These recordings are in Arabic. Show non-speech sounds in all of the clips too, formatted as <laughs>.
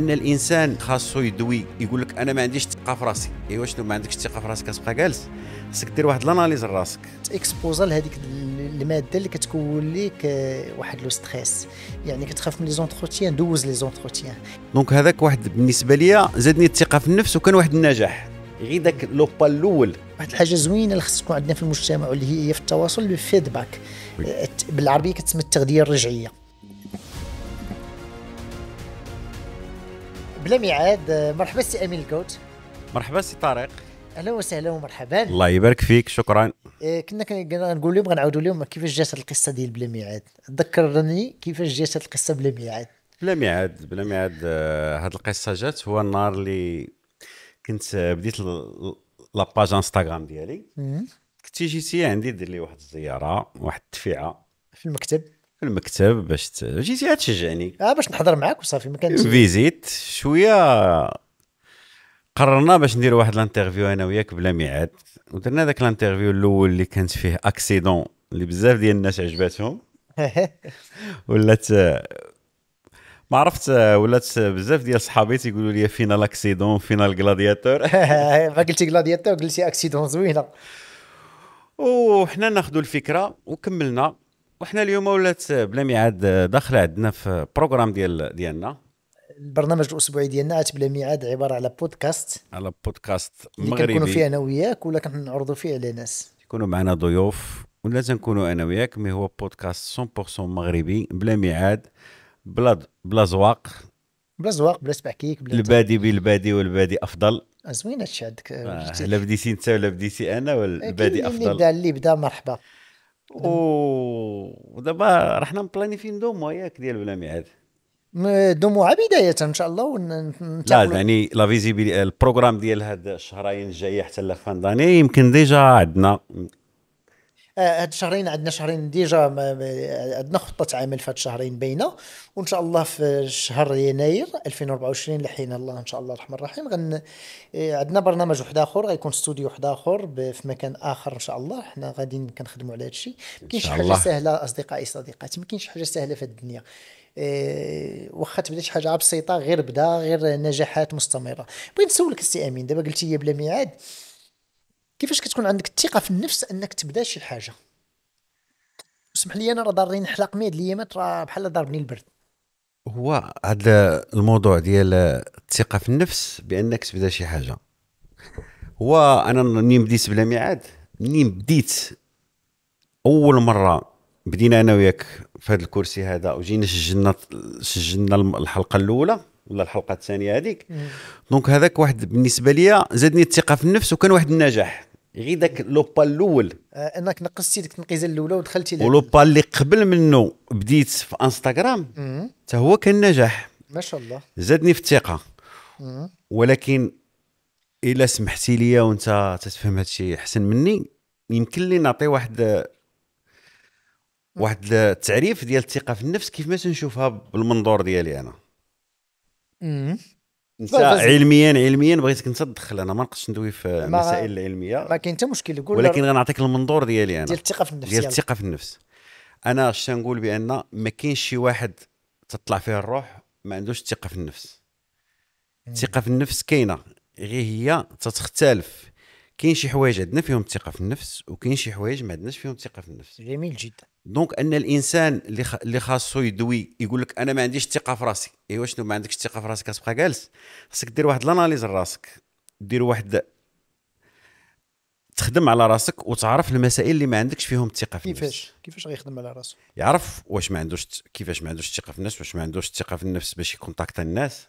ان الانسان خاصو يدوي يقول لك انا ما عنديش ثقه في راسي ايوا شنو ما عندكش ثقه في راسك كتبقى جالس خصك دير واحد لاناليز لراسك اكسبوزا لهذيك الماده اللي كتكون لك واحد لو ستريس يعني كتخاف من لي زونتروتيان دوز لي زونتروتيان دونك هذاك واحد بالنسبه ليا زادني الثقه في النفس وكان واحد النجاح غير ذاك با الاول واحد الحاجه زوينه اللي خص تكون عندنا في المجتمع واللي هي في التواصل الفيدباك بالعربيه كتسمى التغذيه الرجعيه بلا ميعاد مرحبا سي امين الكوت مرحبا سي طارق اهلا وسهلا ومرحبا الله يبارك فيك شكرا آه، كنا كنقول لهم غنعاودوا لهم كيفاش جات القصه ديال بلا ميعاد ذكرني كيفاش جات القصه بلا ميعاد بلا ميعاد بلا ميعاد هذه آه، القصه جات هو النهار اللي كنت آه، بديت لاباج انستغرام ديالي كنت جيتي عندي دير لي واحد الزياره واحد التفيعه في المكتب المكتب باش جيتي عاد تشجعني اه باش نحضر معاك وصافي ما كانش فيزيت شويه قررنا باش ندير واحد الانترفيو انا وياك بلا ميعاد ودرنا ذاك الانترفيو الاول اللي كانت فيه اكسيدون اللي بزاف ديال الناس عجباتهم <laughs> ولات ما عرفت ولات بزاف ديال صحابي تيقولوا لي فينا لاكسيدون فينا الكلادياتور ما قلتي كلادياتور قلتي اكسيدون زوينه وحنا ناخذوا الفكره وكملنا وحنا اليوم ولات بلا ميعاد داخله عندنا في بروغرام ديال ديالنا البرنامج الاسبوعي ديالنا عاد بلا ميعاد عباره على بودكاست على بودكاست مغربي كنكونوا فيه انا وياك ولا كنعرضوا فيه على ناس يكونوا معنا ضيوف ولا تنكونوا انا وياك مي هو بودكاست 100% مغربي بلا ميعاد بلا بلا زواق بلا زواق بلا سبعكيك بلا البادي بالبادي والبادي افضل آه، زوين هادشي عندك آه، لا بديتي انت ولا بديتي انا آه، والبادي افضل اللي بدا اللي بدا مرحبا ودابا نعم. رحنا مبلانيفين دوموا ياك ديال ميعاد دموع بدايه ان شاء الله لا يعني لا فيزيبيلي البروغرام ديال هاد الشهرين الجايه حتى لفان داني يمكن ديجا عندنا آه، هاد الشهرين عندنا شهرين ديجا عندنا خطه عمل في هاد الشهرين باينه وان شاء الله في شهر يناير 2024 لحين الله ان شاء الله الرحمن الرحيم غن آه، عندنا برنامج واحد اخر غيكون استوديو واحد اخر في مكان اخر ان شاء الله حنا غاديين كنخدموا على هاد الشيء ما كاينش حاجه سهله اصدقائي صديقاتي ما كاينش حاجه سهله في الدنيا إيه واخا تبدا شي حاجه بسيطه غير بدا غير نجاحات مستمره بغيت نسولك السي امين دابا قلتي لي بلا ميعاد كيفاش كتكون عندك الثقه في النفس انك تبدا شي حاجه اسمح لي انا راه ضارني نحلق ميد ليامات راه بحال ضربني البرد هو هذا الموضوع ديال الثقه في النفس بانك تبدا شي حاجه هو انا منين بديت بلا ميعاد منين بديت اول مره بدينا انا وياك في هذا الكرسي هذا وجينا سجلنا سجلنا الحلقه الاولى ولا الحلقه الثانيه هذيك دونك هذاك واحد بالنسبه ليا زادني الثقه في النفس وكان واحد النجاح غير داك لوبا الاول آه، انك نقصتي ديك التنقيزه الاولى ودخلتي ولوبا اللي قبل منه بديت في انستغرام حتى هو كان نجاح ما شاء الله زادني في الثقه ولكن الا سمحتي لي وانت تتفهم هادشي احسن مني يمكن لي نعطي واحد واحد التعريف ديال الثقه في النفس كيف ما تنشوفها بالمنظور ديالي انا انت علميا علميا بغيتك انت تدخل انا ما نقدش ندوي في المسائل العلميه ما كاين حتى مشكل يقول ولكن غنعطيك المنظور ديالي انا ديال الثقه في النفس ديال الثقه في النفس انا اش نقول بان ما كاينش شي واحد تطلع فيه الروح ما عندوش الثقه في النفس الثقه في النفس كاينه غير هي تتختلف كاين شي حوايج عندنا فيهم الثقه في النفس وكاين شي حوايج ما عندناش فيهم الثقه في النفس جميل جدا دونك ان الانسان اللي خ... اللي خاصو يدوي يقول لك انا ما عنديش ثقه في راسي ايوا شنو ما عندكش ثقه في راسك كتبقى جالس خاصك دير واحد لاناليز لراسك دير واحد تخدم على راسك وتعرف المسائل اللي ما عندكش فيهم الثقه في النفس كيفاش كيفاش غيخدم على راسو يعرف واش ما عندوش كيفاش ما عندوش الثقه في الناس واش ما عندوش الثقه في النفس باش يكونتاكت الناس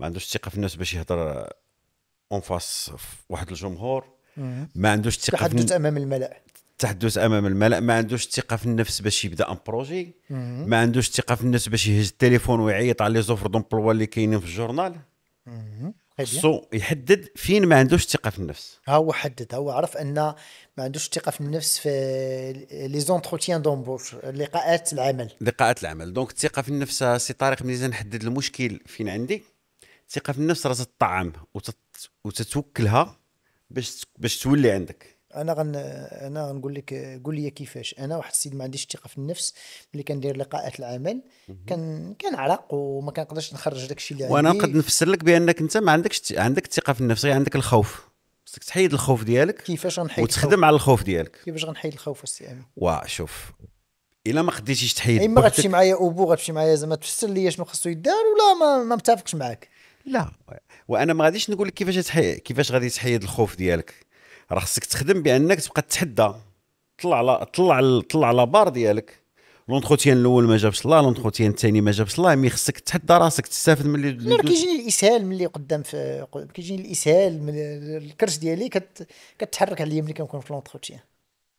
ما عندوش الثقه في الناس باش يهضر اون فاس واحد الجمهور ما عندوش ثقه تحدث امام الملأ التحدث امام الملأ ما عندوش الثقه في النفس باش يبدا ان بروجي ما عندوش الثقه في النفس باش يهز التليفون ويعيط على لي زوفر دومبلوا اللي كاينين في الجورنال خصو يحدد فين ما عندوش ثقه في النفس ها هو حدد ها هو عرف ان ما عندوش ثقه في النفس في لي زونتروتيان دومبوش لقاءات العمل لقاءات العمل دونك الثقه في النفس سي طارق ملي نحدد المشكل فين عندي الثقه في النفس راه تطعم وتط... وتتوكلها باش باش تولي عندك انا غن انا غنقول لك قول لي كيفاش انا واحد السيد ما عنديش الثقه في النفس ملي كندير لقاءات العمل كان كنعرق وما كنقدرش نخرج داك الشيء اللي وانا نقد نفسر لك بانك انت ما عندكش عندك الثقه في النفس غير عندك الخوف خصك تحيد الخوف ديالك كيفاش غنحيد وتخدم الخوف. على الخوف ديالك كيفاش غنحيد الخوف السي امين واه شوف الا ما خديتيش تحيد اما غتمشي معايا اوبو غتمشي معايا زعما تفسر لي شنو خصو يدار ولا ما, ما متفقش معاك لا وانا ما غاديش نقول لك كيفاش تحي... كيفاش غادي تحيد الخوف ديالك راه خصك تخدم بانك تبقى تتحدى طلع لا طلع ل... طلع لا بار ديالك لونتروتيان الاول ما جابش الله لونتروتيان الثاني ما جابش الله مي خصك تحدى راسك تستافد من اللي كيجيني الاسهال ملي قدام في كيجيني الاسهال من الكرش ديالي كت... كتحرك عليا اللي كنكون في لونتروتيان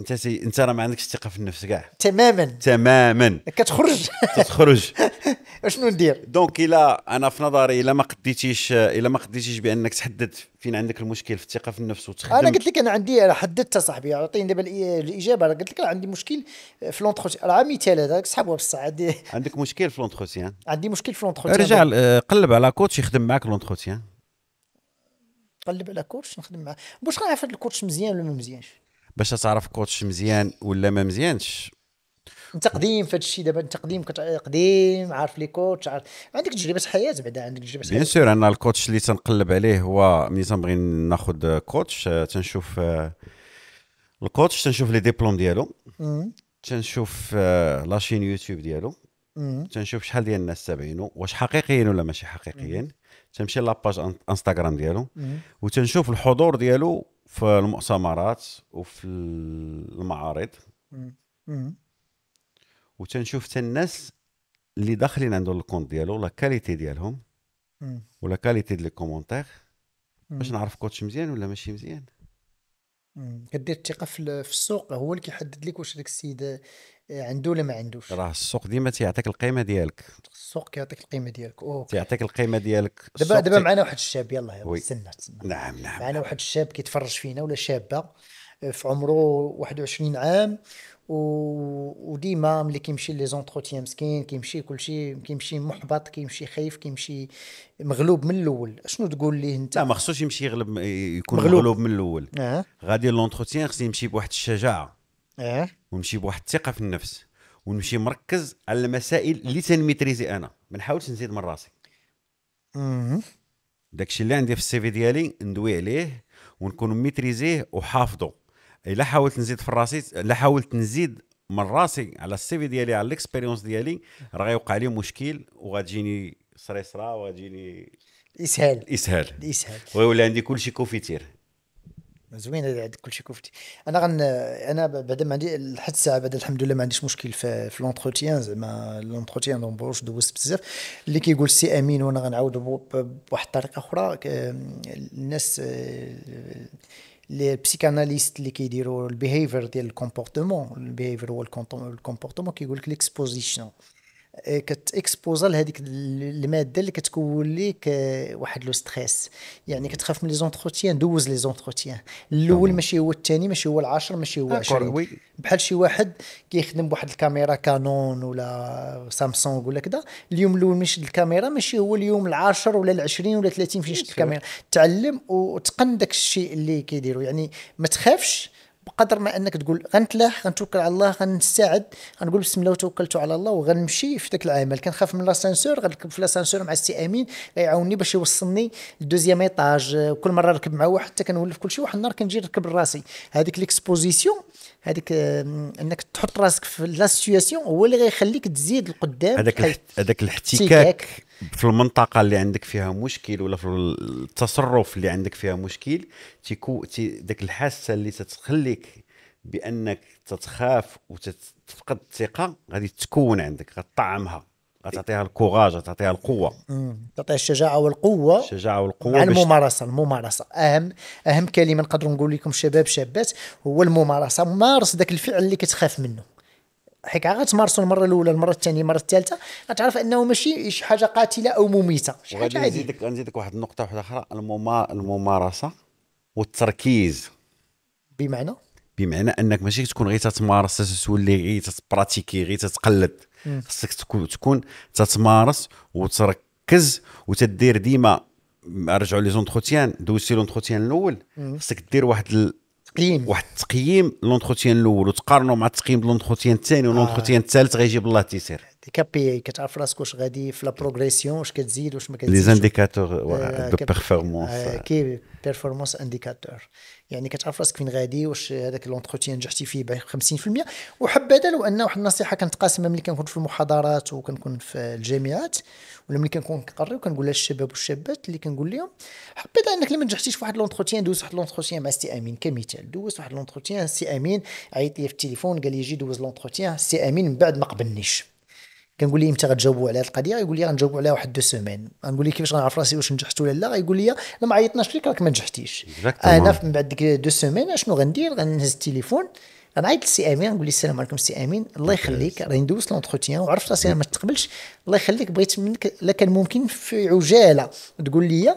انت سي... انت راه ما عندكش ثقه في النفس كاع تماما تماما كتخرج <laughs> تخرج <laughs> شنو ندير دونك الا انا في نظري الا ما قديتيش الا ما قديتيش بانك تحدد فين عندك المشكل في الثقه في النفس وتخدم انا قلت لك انا عندي حددت صاحبي عطيني دابا الاجابه انا قلت لك عندي مشكل في لونتروتيان راه مثال هذا سحابها بصح عندي عندك مشكل في لونتروتيان عندي مشكل في لونتروتيان رجع آه، قلب على كوتش يخدم معك لونتروتيان قلب على كوتش نخدم معاه واش غنعرف هذا الكوتش مزيان ولا ما مزيانش باش تعرف كوتش مزيان ولا ما مزيانش التقديم في هذا الشيء دابا التقديم قديم عارف لي كوتش عارف عندك تجربه حياه بعدا عندك تجربه حياه بيان سور انا الكوتش اللي تنقلب عليه هو ملي تنبغي ناخذ كوتش آه، تنشوف آه، الكوتش تنشوف لي ديبلوم ديالو تنشوف آه، لاشين يوتيوب ديالو تنشوف شحال ديال الناس تابعينو واش حقيقيين ولا ماشي حقيقيين تنمشي لاباج انستغرام ديالو وتنشوف الحضور ديالو في المؤتمرات وفي المعارض وتنشوف حتى الناس اللي داخلين عندهم الكونت ديالو لا كاليتي ديالهم ولا كاليتي ديال الكومونتير باش نعرف كوتش مزيان ولا ماشي مزيان كدير الثقه في السوق هو اللي كيحدد لك واش داك السيد عنده ولا ما عندوش راه السوق ديما تيعطيك القيمه ديالك السوق كيعطيك القيمه ديالك اوكي تيعطيك القيمه ديالك دابا دابا معنا واحد الشاب يلا يلا استنى نعم نعم معنا نعم. واحد الشاب كيتفرج فينا ولا شابه آه، في عمره 21 عام و... وديما ملي كيمشي لي زونتروتي مسكين كيمشي كلشي كيمشي محبط كيمشي خايف كيمشي مغلوب من الاول شنو تقول ليه انت لا ما خصوش يمشي يغلب يكون مغلوب, مغلوب من الاول آه. غادي لونتروتيان خصو يمشي بواحد الشجاعه اه ونمشي بواحد الثقه في النفس ونمشي مركز على المسائل اللي تنميتريزي انا ما نحاولش نزيد من راسي داكشي اللي عندي في السي في ديالي ندوي عليه ونكون ميتريزيه وحافظه الا حاولت نزيد في راسي الا حاولت نزيد من راسي على السي في ديالي على الاكسبيريونس ديالي راه غيوقع لي مشكل وغتجيني صريصره وغتجيني اسهال اسهال اسهال ويولي عندي كلشي كوفيتير زوين عندك كلشي كوفتي كفتي انا غن انا بعدا ما عندي لحد الساعه بعدا الحمد لله ما عنديش مشكل في, في لونتروتيان زعما لونتروتيان دومبروش دوزت بزاف اللي كيقول سي امين وانا غنعاود بواحد الطريقه اخرى الناس لي بسيكاناليست اللي كيديروا البيهيفير ديال الكومبورتمون البيهيفير هو الكومبورتمون كيقول لك ليكسبوزيسيون آه، كتاكسبوزا لهذيك الماده اللي كتكون لك واحد لو ستريس يعني كتخاف من لي زونتروتيان دوز لي زونتروتيان الاول ماشي هو الثاني ماشي هو العاشر ماشي هو 20 بحال شي واحد كيخدم بواحد الكاميرا كانون ولا سامسونج ولا كذا اليوم الاول من الكاميرا ماشي هو اليوم العاشر ولا العشرين ولا 30 فين شد الكاميرا إيه، تعلم وتقن داك الشيء اللي كيديروا يعني ما تخافش بقدر ما انك تقول غنتلاح غنتوكل على الله غنستعد غنقول بسم الله وتوكلت على الله وغنمشي في ذاك العمل كنخاف من لاسانسور غنركب في لاسانسور مع السي امين غيعاوني باش يوصلني للدوزيام ايطاج وكل مره نركب مع واحد حتى كنولف كل شيء واحد النهار كنجي نركب راسي هذيك ليكسبوزيسيون هذيك آه، انك تحط راسك في لا سيتياسيون هو اللي غيخليك تزيد لقدام هذاك هذاك الاحتكاك في المنطقه اللي عندك فيها مشكل ولا في التصرف اللي عندك فيها مشكل تيكو تي ديك الحاسه اللي تتخليك بانك تتخاف وتفقد الثقه غادي تكون عندك غتطعمها غتعطيها الكوراج غتعطيها القوه تعطيها الشجاعه والقوه الشجاعه والقوه مع الممارسه الممارسه اهم اهم كلمه نقدر نقول لكم شباب شابات هو الممارسه مارس ذاك الفعل اللي كتخاف منه حيت غتمارسو المره الاولى المره الثانيه المره الثالثه غتعرف انه ماشي شي حاجه قاتله او مميته شي حاجه عادي نزيدك نزيدك واحد النقطه واحده اخرى الممارسه والتركيز بمعنى بمعنى انك ماشي تكون غير تتمارس تولي غير تبراتيكي غير تتقلد خصك تكون تكون تتمارس وتركز وتدير ديما نرجعوا لي زونتروتيان دوزتي لونتروتيان الاول خصك دير واحد التقييم واحد التقييم لونتروتيان الاول وتقارنوا مع التقييم لونتروتيان الثاني ولونتروتيان الثالث غيجيب الله تيسير دي كابي كتعرف راسك واش غادي في لا بروغريسيون واش كتزيد واش ما كتزيدش لي زانديكاتور دو بيرفورمانس كي بيرفورمانس انديكاتور يعني كتعرف راسك فين غادي واش هذاك لونتروتيان نجحتي فيه ب 50% وحبذا لو ان واحد النصيحه كنتقاسمها ملي كنكون في المحاضرات وكنكون في الجامعات ولا ملي كنكون كنقري وكنقول للشباب والشابات اللي كنقول لهم حبذا انك لما نجحتيش في واحد لونتروتيان دوز واحد لونتروتيان مع سي امين كمثال دوز واحد لونتروتيان سي امين عيط لي في التليفون قال لي جي دوز لونتروتيان سي امين من بعد ما قبلنيش كنقول ليه امتى غتجاوبوا على هذه القضيه يقول لي غنجاوبوا عليها واحد دو سيمين غنقول ليه كيفاش غنعرف راسي واش نجحت ولا لا يقول لي لا ما عيطناش ليك راك ما نجحتيش انا من بعد ديك دو سيمين شنو غندير غنهز التليفون غنعيط للسي امين نقول له السلام عليكم سي امين الله يخليك راني ندوز لونتروتيان وعرفت راسي ما تقبلش الله يخليك بغيت منك لا كان ممكن في عجاله تقول لي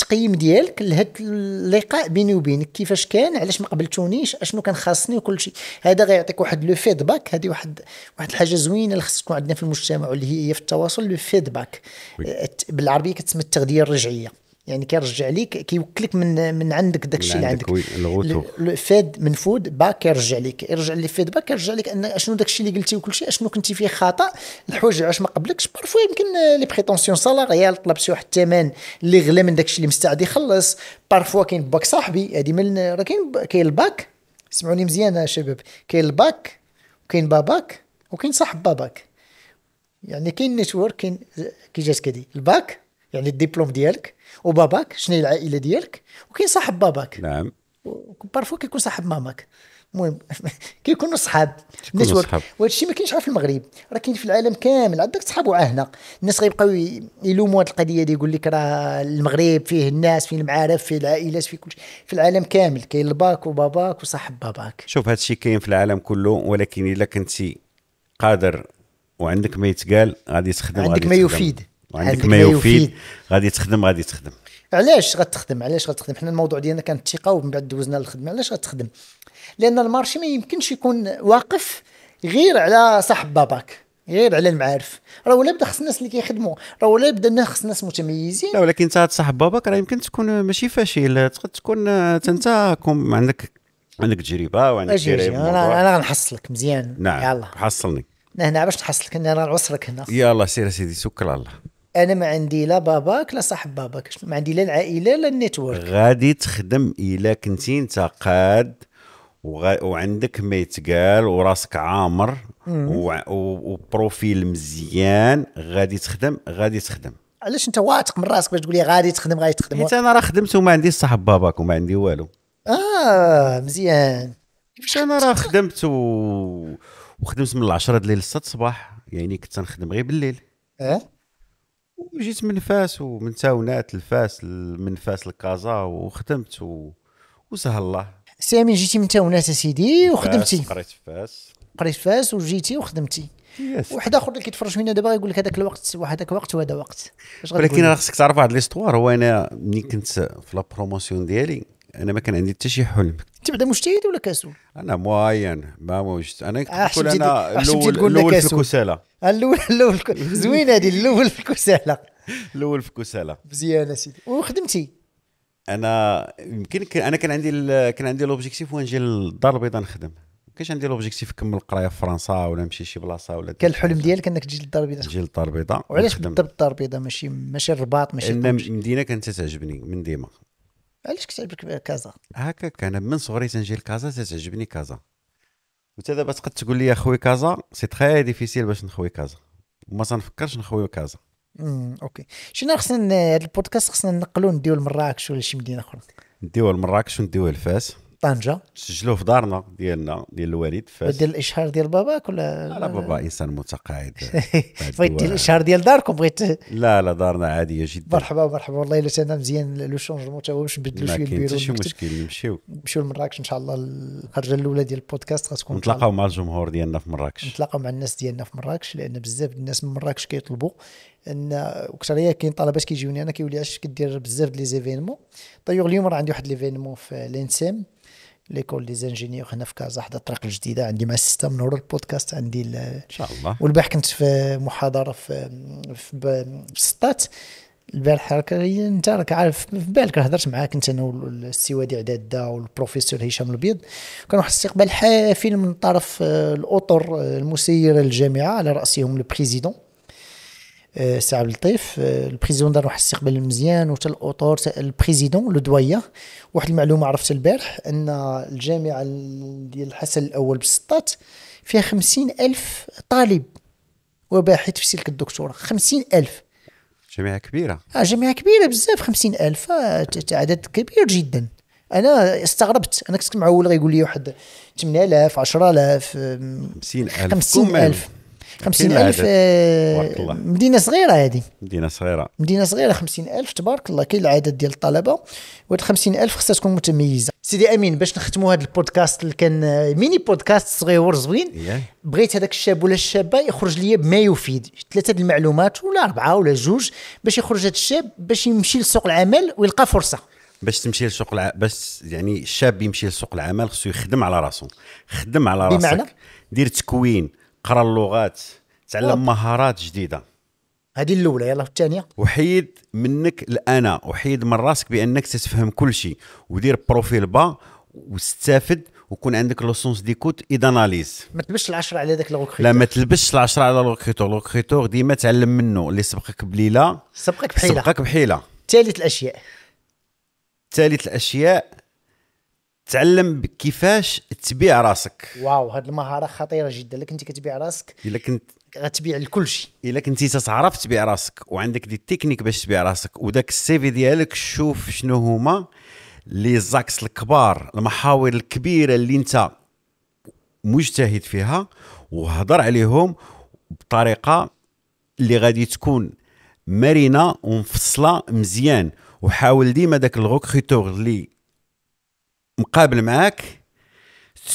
التقييم ديالك لهاد اللقاء بيني وبينك كيفاش كان علاش ما قبلتونيش اشنو كان خاصني وكل شيء هذا غيعطيك واحد لو فيدباك هذه واحد واحد الحاجه زوينه اللي خص تكون عندنا في المجتمع واللي هي في التواصل لو فيدباك بالعربيه كتسمى التغذيه الرجعيه يعني كيرجع ليك كيوكلك من من عندك داك الشيء اللي عندك الغوتو الفيد فود با كيرجع ليك يرجع لي فيد باك كيرجع لك ان شنو داك الشيء اللي قلتي وكل شيء اشنو كنتي فيه خطا الحوايج علاش ما قبلكش بارفو يمكن لي بريتونسيون سالاريال طلب شي واحد الثمن اللي غلا من داك الشيء اللي مستعد يخلص بارفو كاين باك صاحبي هذه من راه كاين كاين الباك سمعوني مزيان يا شباب كاين الباك وكاين باباك وكاين صاحب باباك يعني كاين نيتورك كاين كي جات كدي الباك يعني الدبلوم ديالك وباباك شنو العائله ديالك وكاين صاحب باباك نعم بارفو كيكون صاحب ماماك المهم <laughs> كيكونوا صحاب نيتورك وهذا الشيء ما كاينش غير في المغرب راه كاين في العالم كامل عندك صحاب وعهنه الناس غيبقاو يلوموا هذه القضيه دي يقول لك راه المغرب فيه الناس فيه المعارف فيه العائلات فيه كل شيء في العالم كامل كاين الباك وباباك وصاحب باباك شوف هذا الشيء كاين في العالم كله ولكن الا كنتي قادر وعندك ما يتقال غادي تخدم عندك ما يفيد وعندك ما يفيد غادي تخدم غادي تخدم علاش غتخدم علاش غتخدم حنا الموضوع ديالنا كان الثقه ومن بعد دوزنا للخدمه علاش غتخدم لان المارشي ما يمكنش يكون واقف غير على صاحب باباك غير على المعارف راه ولا بدا خص الناس اللي كيخدموا راه ولا بدا خص الناس متميزين لا ولكن انت صاحب باباك راه يمكن تكون ماشي فاشل تقد تكون انت عندك عندك تجربه وعندك تجربه انا انا غنحصلك مزيان نعم يلا حصلني هنا باش نحصلك انا غنوصلك هنا يلا سير سيدي توكل على الله انا ما عندي لا باباك لا صاحب باباك ما عندي لا العائله لا النيتورك غادي تخدم الا كنتي انت قاد وغا وعندك ما يتقال وراسك عامر و... وبروفيل مزيان غادي تخدم غادي تخدم علاش انت واثق من راسك باش تقول لي غادي تخدم غادي تخدم حيت انا راه خدمت وما عندي صاحب باباك وما عندي والو اه مزيان كيفاش انا راه خدمت و... وخدمت من العشرة ديال الليل الصباح يعني كنت نخدم غير بالليل اه وجيت من فاس ومن تاونات لفاس من فاس لكازا وخدمت و... وسهل الله سامي جيتي من تاونات اسيدي وخدمتي قريت في فاس قريت فاس وجيتي وخدمتي واحد اخر اللي كيتفرج فينا دابا يقول لك هذاك الوقت وهذاك وقت وهذا وقت ولكن راه خصك تعرف واحد ليستوار هو انا ملي كنت في لا بروموسيون ديالي انا ما كان عندي حتى شي حلم انت بعدا مجتهد ولا كسول انا معين ما مجتهد انا كنت نقول انا الاول الاول في الكسالى الاول الاول <laughs> زوينه هذه الاول في الكسالى الاول في الكسالى مزيانه سيدي وخدمتي انا يمكن انا كان عندي كان عندي لوبجيكتيف وين نجي للدار البيضاء نخدم ما كانش عندي لوبجيكتيف نكمل القرايه في فرنسا ولا نمشي شي بلاصه ولا كان الحلم ديالك انك تجي للدار البيضاء تجي للدار البيضاء وعلاش بالضبط الدار البيضاء ماشي ماشي الرباط ماشي المدينه كانت تعجبني من ديما علاش كتعجبك كازا هكاك انا من صغري تنجي لكازا تتعجبني كازا وانت دابا تقد تقول لي خوي كازا سي تخي ديفيسيل باش نخوي كازا وما تنفكرش نخوي كازا امم اوكي شنو خصنا هذا البودكاست خصنا نقلو نديو لمراكش ولا شي مدينه اخرى نديوها لمراكش ونديوها لفاس طنجه سجلوه في دارنا ديالنا ديال الوالد فاس دير الاشهار ديال باباك ولا لا, بابا انسان متقاعد <laughs> بغيت دير الاشهار ديال داركم بغيت لا لا دارنا عاديه جدا مرحبا مرحبا والله الا انا مزيان لو شونجمون تا هو باش نبدلوا شويه البيرو ما كاين شي مشكل نمشيو نمشيو لمراكش ان شاء الله الخرجه الاولى ديال البودكاست غتكون نتلاقاو مع الجمهور ديالنا في مراكش نتلاقاو مع الناس ديالنا في مراكش لان بزاف الناس من مراكش كيطلبوا ان وكثريه كاين طلبات كيجيوني انا كيولي علاش كدير بزاف ديال لي زيفينمون طيور اليوم راه عندي واحد ليفينمون في لينسيم ليكول دي زانجينيور هنا في كازا حدا الطريق الجديده عندي مع السيستم نور البودكاست عندي ان شاء الله والبارح كنت في محاضره في في سطات البارح راك انت راك عارف في بالك هضرت معاك انت انا والسوادي عداده والبروفيسور هشام الابيض كان واحد الاستقبال حافل من طرف آه، الاطر آه، المسيره للجامعه على راسهم البريزيدون آه، سي عبد اللطيف آه، البريزيدون دار واحد الاستقبال مزيان وحتى الاطور البريزيدون لو دويا واحد المعلومه عرفتها البارح ان الجامعه ديال الحسن الاول بسطات فيها خمسين ألف طالب وباحث في سلك الدكتوراه خمسين ألف جامعه كبيره اه جامعه كبيره بزاف خمسين ألف آه، عدد كبير جدا انا استغربت انا كنت معول غيقول لي واحد 8000 10000 50000 50000 50 الف آه مدينه صغيره هذه مدينه صغيره مدينه صغيره 50 الف تبارك الله كاين العدد ديال الطلبه وهاد الف خصها تكون متميزه سيدي امين باش نختموا هذا البودكاست اللي كان آه، ميني بودكاست صغير زوين yeah. إيه. بغيت هذاك الشاب ولا الشابه يخرج لي بما يفيد ثلاثه المعلومات ولا اربعه ولا جوج باش يخرج هذا الشاب باش يمشي لسوق العمل ويلقى فرصه باش تمشي لسوق الع... باش يعني الشاب يمشي لسوق العمل خصو يخدم على راسو خدم على راسك بمعنى دير تكوين قرا اللغات تعلم مهارات جديده هذه الاولى يلا الثانيه وحيد منك الانا وحيد من راسك بانك تتفهم كل شيء ودير بروفيل با واستافد وكون عندك لو سونس ديكوت اي داناليز ما تلبسش العشرة على ذاك لوكريتور لا ما تلبسش العشرة على لوكريتور لوكريتور ديما تعلم منه اللي سبقك بليله سبقك بحيله سبقك بحيله ثالث الاشياء ثالث الاشياء تعلم كيفاش تبيع راسك واو هذه المهاره خطيره جدا لك كنت كتبيع راسك الا كنت غتبيع لكل شيء الا كنتي تتعرف تبيع راسك وعندك دي تكنيك باش تبيع راسك وداك السي في ديالك شوف شنو هما لي زاكس الكبار المحاور الكبيره اللي انت مجتهد فيها وهضر عليهم بطريقه اللي غادي تكون مرنه ومفصله مزيان وحاول ديما داك الغوكريتور اللي مقابل معاك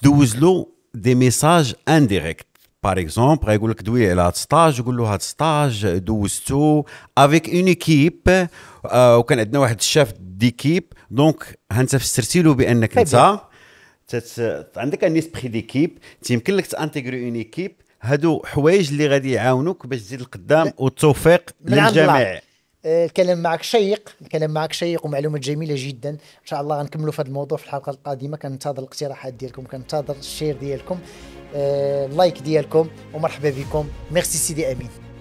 تدوز له دي ميساج انديريكت باغ اكزومبل غيقول لك دوي على هاد ستاج قول له هاد ستاج دوزتو افيك اون ايكيب وكان عندنا واحد الشاف ديكيب دونك انت فسرتي له بانك طيب. انت تت... عندك ان اسبخي ديكيب تيمكن لك تانتيغري اون ايكيب هادو حوايج اللي غادي يعاونوك باش تزيد القدام والتوفيق للجميع الكلام آه، معك شيق الكلام معك شيق ومعلومات جميله جدا ان شاء الله غنكملوا في هذا الموضوع في الحلقه القادمه كننتظر الاقتراحات ديالكم كننتظر الشير ديالكم اللايك آه، ديالكم ومرحبا بكم ميرسي سيدي امين